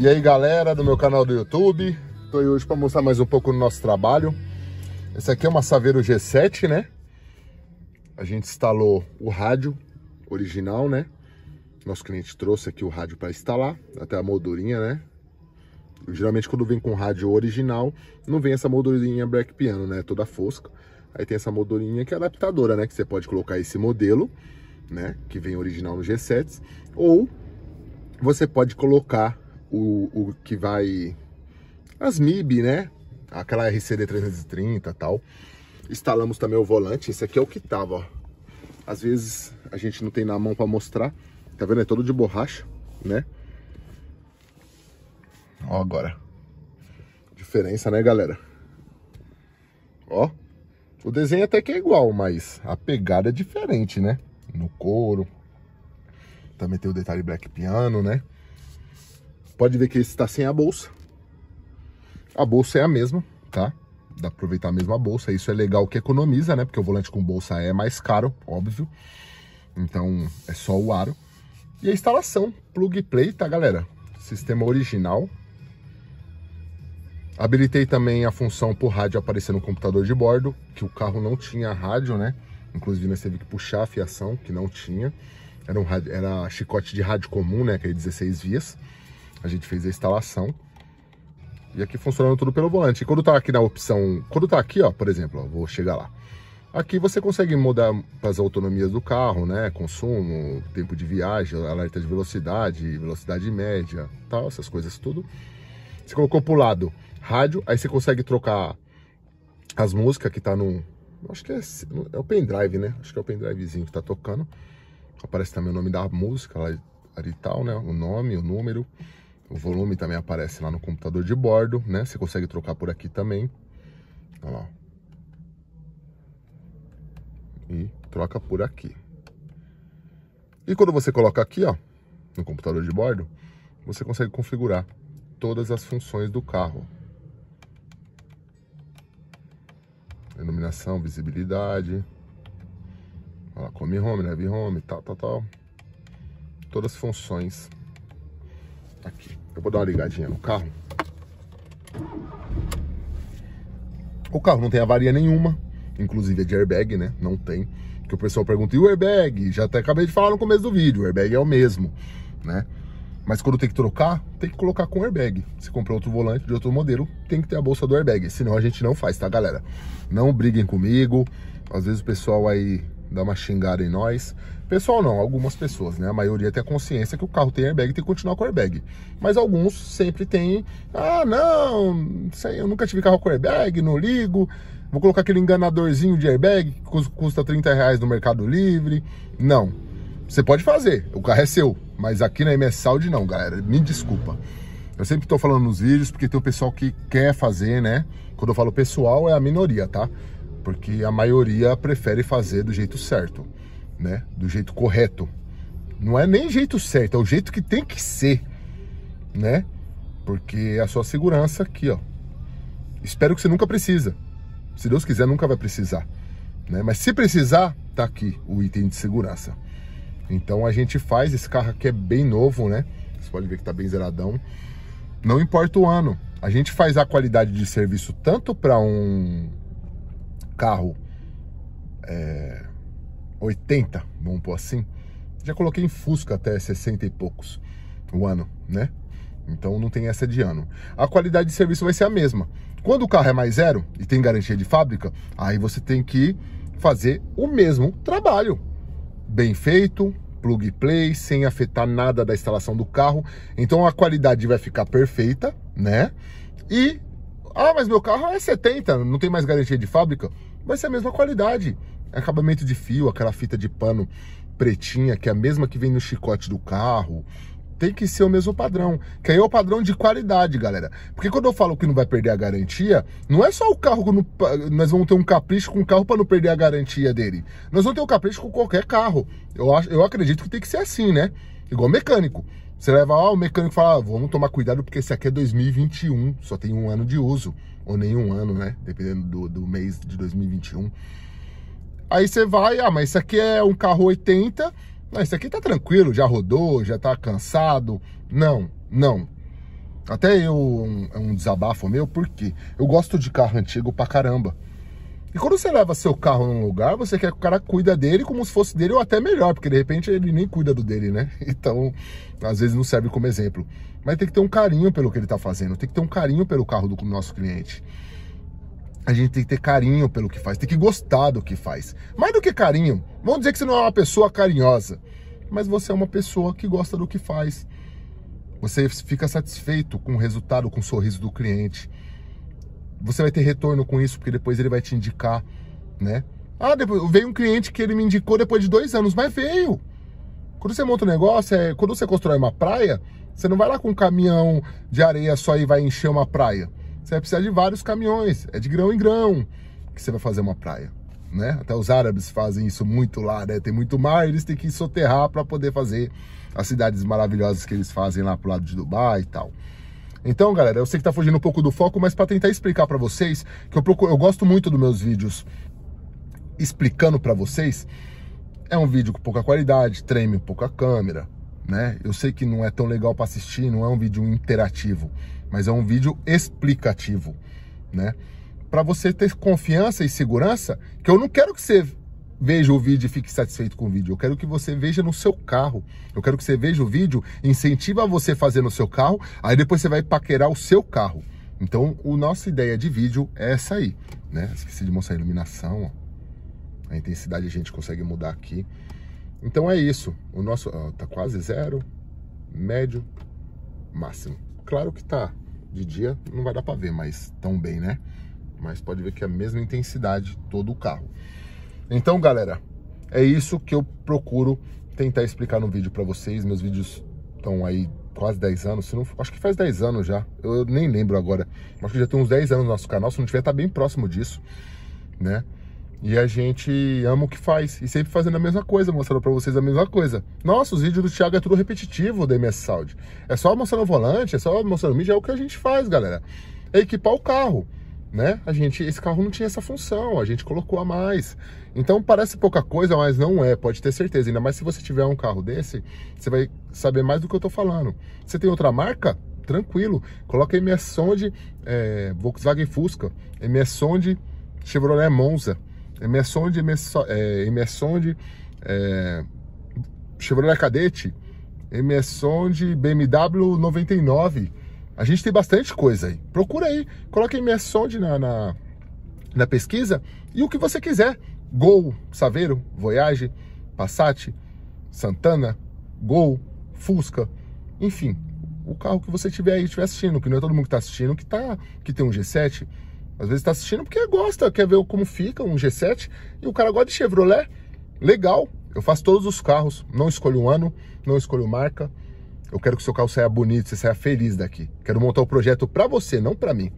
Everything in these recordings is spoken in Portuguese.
E aí galera do meu canal do YouTube, estou hoje para mostrar mais um pouco do nosso trabalho. Esse aqui é uma Saveiro G7, né? A gente instalou o rádio original, né? Nosso cliente trouxe aqui o rádio para instalar, até a moldurinha, né? Geralmente quando vem com rádio original, não vem essa moldurinha black piano, né? Toda fosca. Aí tem essa moldurinha que é adaptadora, né? Que você pode colocar esse modelo, né? Que vem original no G7. Ou você pode colocar o, o que vai. As MIB, né? Aquela RCD 330 tal. Instalamos também o volante. Esse aqui é o que tava, ó. Às vezes a gente não tem na mão para mostrar. Tá vendo? É todo de borracha, né? Ó agora. Diferença, né, galera? Ó. O desenho até que é igual, mas a pegada é diferente, né? No couro. Também tem o detalhe black piano, né? Pode ver que esse está sem a bolsa. A bolsa é a mesma, tá? Dá pra aproveitar a mesma bolsa. Isso é legal que economiza, né? Porque o volante com bolsa é mais caro, óbvio. Então, é só o aro. E a instalação, plug play, tá, galera? Sistema original. Habilitei também a função por rádio aparecer no computador de bordo, que o carro não tinha rádio, né? Inclusive, nós teve que puxar a fiação, que não tinha. Era, um, rádio, era chicote de rádio comum, né? Que é 16 vias. A gente fez a instalação. E aqui funcionando tudo pelo volante. E quando tá aqui na opção... Quando tá aqui, ó, por exemplo, ó, vou chegar lá. Aqui você consegue mudar as autonomias do carro, né? Consumo, tempo de viagem, alerta de velocidade, velocidade média, tal, essas coisas tudo. Você colocou pro lado rádio, aí você consegue trocar as músicas que tá no... Acho que é, é o pendrive, né? Acho que é o pendrivezinho que tá tocando. Aparece também o nome da música lá e tal, né? O nome, o número. O volume também aparece lá no computador de bordo, né? Você consegue trocar por aqui também. Olha lá. E troca por aqui. E quando você coloca aqui, ó, no computador de bordo, você consegue configurar todas as funções do carro. Iluminação, visibilidade, olha lá, come home, leve home, tal, tal, tal. Todas as funções Aqui. Eu vou dar uma ligadinha no carro. O carro não tem avaria nenhuma, inclusive é de airbag, né? Não tem. Que o pessoal pergunta, e o airbag? Já até acabei de falar no começo do vídeo, o airbag é o mesmo, né? Mas quando tem que trocar, tem que colocar com airbag. Se comprar outro volante de outro modelo, tem que ter a bolsa do airbag. Senão a gente não faz, tá, galera? Não briguem comigo. Às vezes o pessoal aí dar uma xingada em nós. Pessoal não, algumas pessoas, né? A maioria tem a consciência que o carro tem airbag e tem que continuar com airbag. Mas alguns sempre tem, ah, não, sei, eu nunca tive carro com airbag, não ligo. Vou colocar aquele enganadorzinho de airbag que custa 30 reais no Mercado Livre. Não, você pode fazer, o carro é seu. Mas aqui na MS Saúde não, galera, me desculpa. Eu sempre estou falando nos vídeos porque tem o pessoal que quer fazer, né? Quando eu falo pessoal, é a minoria, tá? porque a maioria prefere fazer do jeito certo, né? Do jeito correto. Não é nem jeito certo, é o jeito que tem que ser, né? Porque é a sua segurança aqui, ó. Espero que você nunca precisa. Se Deus quiser, nunca vai precisar, né? Mas se precisar, tá aqui o item de segurança. Então a gente faz esse carro aqui é bem novo, né? Você pode ver que tá bem zeradão. Não importa o ano. A gente faz a qualidade de serviço tanto para um carro é, 80, vamos pôr assim, já coloquei em Fusca até 60 e poucos o ano, né? Então não tem essa de ano. A qualidade de serviço vai ser a mesma. Quando o carro é mais zero e tem garantia de fábrica, aí você tem que fazer o mesmo trabalho. Bem feito, plug play, sem afetar nada da instalação do carro. Então a qualidade vai ficar perfeita, né? E ah, mas meu carro é 70, não tem mais garantia de fábrica. Vai ser é a mesma qualidade. Acabamento de fio, aquela fita de pano pretinha, que é a mesma que vem no chicote do carro. Tem que ser o mesmo padrão, que aí é o padrão de qualidade, galera. Porque quando eu falo que não vai perder a garantia, não é só o carro, nós vamos ter um capricho com o carro para não perder a garantia dele. Nós vamos ter um capricho com qualquer carro. Eu, acho, eu acredito que tem que ser assim, né? Igual mecânico. Você leva lá, o mecânico fala, ah, vamos tomar cuidado porque esse aqui é 2021, só tem um ano de uso, ou nenhum ano, né? Dependendo do, do mês de 2021. Aí você vai, ah, mas esse aqui é um carro 80, não, esse aqui tá tranquilo, já rodou, já tá cansado. Não, não. Até eu, um, é um desabafo meu, porque eu gosto de carro antigo pra caramba. E quando você leva seu carro num lugar, você quer que o cara cuida dele como se fosse dele ou até melhor, porque de repente ele nem cuida do dele, né? Então, às vezes não serve como exemplo. Mas tem que ter um carinho pelo que ele está fazendo, tem que ter um carinho pelo carro do nosso cliente. A gente tem que ter carinho pelo que faz, tem que gostar do que faz. Mais do que carinho, vamos dizer que você não é uma pessoa carinhosa, mas você é uma pessoa que gosta do que faz. Você fica satisfeito com o resultado, com o sorriso do cliente você vai ter retorno com isso, porque depois ele vai te indicar, né? Ah, depois, veio um cliente que ele me indicou depois de dois anos, mas veio. Quando você monta um negócio, é, quando você constrói uma praia, você não vai lá com um caminhão de areia só e vai encher uma praia. Você vai precisar de vários caminhões, é de grão em grão que você vai fazer uma praia. Né? Até os árabes fazem isso muito lá, né? Tem muito mar, eles têm que soterrar para poder fazer as cidades maravilhosas que eles fazem lá pro lado de Dubai e tal. Então, galera, eu sei que tá fugindo um pouco do foco, mas para tentar explicar para vocês, que eu, procuro, eu gosto muito dos meus vídeos explicando para vocês, é um vídeo com pouca qualidade, treme um pouco a câmera, né? Eu sei que não é tão legal para assistir, não é um vídeo interativo, mas é um vídeo explicativo, né? Para você ter confiança e segurança, que eu não quero que você veja o vídeo e fique satisfeito com o vídeo. Eu quero que você veja no seu carro. Eu quero que você veja o vídeo, incentiva você a fazer no seu carro, aí depois você vai paquerar o seu carro. Então, a nossa ideia de vídeo é essa aí, né? Esqueci de mostrar a iluminação, ó. A intensidade a gente consegue mudar aqui. Então é isso. O nosso ó, tá quase zero, médio, máximo. Claro que tá de dia, não vai dar para ver mais tão bem, né? Mas pode ver que é a mesma intensidade todo o carro. Então, galera, é isso que eu procuro tentar explicar no vídeo para vocês. Meus vídeos estão aí quase 10 anos, se não, acho que faz 10 anos já, eu, nem lembro agora, acho que já tem uns 10 anos no nosso canal, se não tiver tá bem próximo disso, né? E a gente ama o que faz, e sempre fazendo a mesma coisa, mostrando para vocês a mesma coisa. Nossa, os vídeos do Thiago é tudo repetitivo da MS é só mostrando o volante, é só mostrando o mídia, é o que a gente faz, galera, é equipar o carro né? A gente, esse carro não tinha essa função, a gente colocou a mais. Então parece pouca coisa, mas não é, pode ter certeza. Ainda mais se você tiver um carro desse, você vai saber mais do que eu tô falando. Você tem outra marca? Tranquilo, coloca minha Sonde é, Volkswagen Fusca, minha Sonde Chevrolet Monza, minha Sonde, MS, é, minha Sonde é, Chevrolet Cadete, minha Sonde BMW 99, a gente tem bastante coisa aí. Procura aí, coloca MS minha na, na, na pesquisa e o que você quiser. Gol, Saveiro, Voyage, Passat, Santana, Gol, Fusca, enfim, o carro que você tiver aí, estiver assistindo, que não é todo mundo que está assistindo, que, tá, que tem um G7, às vezes está assistindo porque gosta, quer ver como fica um G7, e o cara gosta de Chevrolet, legal, eu faço todos os carros, não escolho o ano, não escolho marca, eu quero que o seu carro saia bonito, você saia feliz daqui. Quero montar o um projeto para você, não para mim.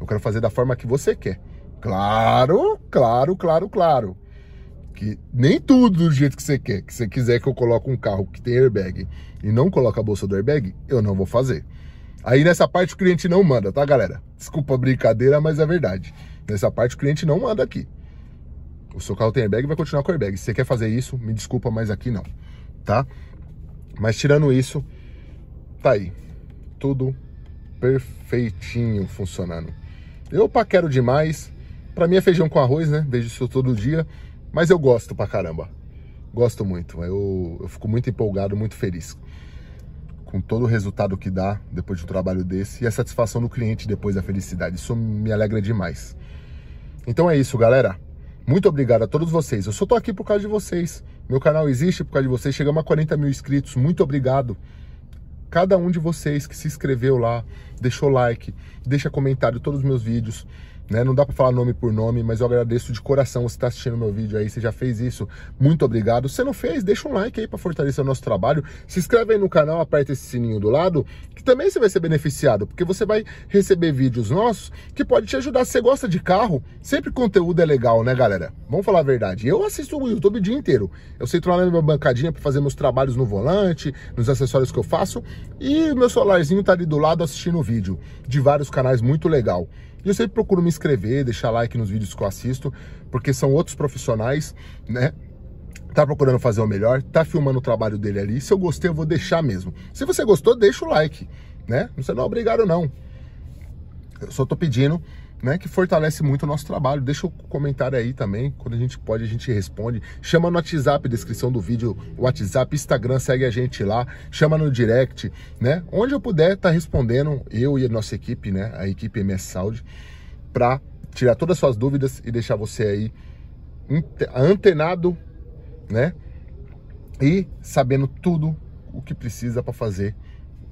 Eu quero fazer da forma que você quer. Claro, claro, claro, claro. Que nem tudo do jeito que você quer. Que você quiser que eu coloque um carro que tem airbag e não coloque a bolsa do airbag, eu não vou fazer. Aí nessa parte o cliente não manda, tá, galera? Desculpa a brincadeira, mas é verdade. Nessa parte o cliente não manda aqui. O seu carro tem airbag vai continuar com airbag. Se você quer fazer isso, me desculpa, mas aqui não, tá? Mas tirando isso, tá aí. Tudo perfeitinho funcionando. Eu paquero demais. Para mim é feijão com arroz, né? Vejo isso todo dia. Mas eu gosto pra caramba. Gosto muito. Eu, eu fico muito empolgado, muito feliz com todo o resultado que dá depois de um trabalho desse e a satisfação do cliente depois da felicidade. Isso me alegra demais. Então é isso, galera. Muito obrigado a todos vocês. Eu só tô aqui por causa de vocês. Meu canal existe por causa de vocês. Chegamos a 40 mil inscritos. Muito obrigado. Cada um de vocês que se inscreveu lá, deixou like, deixa comentário todos os meus vídeos. Né? Não dá para falar nome por nome, mas eu agradeço de coração você está assistindo meu vídeo aí, você já fez isso, muito obrigado. Se não fez, deixa um like aí para fortalecer o nosso trabalho, se inscreve aí no canal, aperta esse sininho do lado, que também você vai ser beneficiado, porque você vai receber vídeos nossos que pode te ajudar. Se você gosta de carro, sempre conteúdo é legal, né, galera? Vamos falar a verdade. Eu assisto o YouTube o dia inteiro. Eu sento lá na minha bancadinha para fazer meus trabalhos no volante, nos acessórios que eu faço, e meu celularzinho tá ali do lado assistindo o vídeo de vários canais muito legal. E eu sempre procuro me inscrever, deixar like nos vídeos que eu assisto, porque são outros profissionais, né? Tá procurando fazer o melhor, tá filmando o trabalho dele ali. Se eu gostei, eu vou deixar mesmo. Se você gostou, deixa o like, né? Você não é obrigado, não. Eu só tô pedindo né, que fortalece muito o nosso trabalho. Deixa o um comentário aí também, quando a gente pode a gente responde. Chama no WhatsApp, descrição do vídeo, WhatsApp, Instagram, segue a gente lá, chama no direct, né? Onde eu puder tá respondendo eu e a nossa equipe, né, a equipe MS Saúde, para tirar todas as suas dúvidas e deixar você aí antenado, né? E sabendo tudo o que precisa para fazer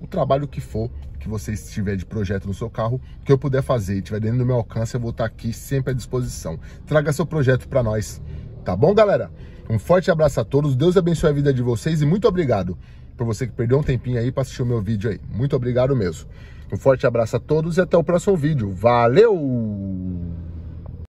o trabalho que for que você estiver de projeto no seu carro, que eu puder fazer e estiver dentro do meu alcance, eu vou estar aqui sempre à disposição. Traga seu projeto para nós, tá bom, galera? Um forte abraço a todos, Deus abençoe a vida de vocês e muito obrigado por você que perdeu um tempinho aí para assistir o meu vídeo aí. Muito obrigado mesmo. Um forte abraço a todos e até o próximo vídeo. Valeu!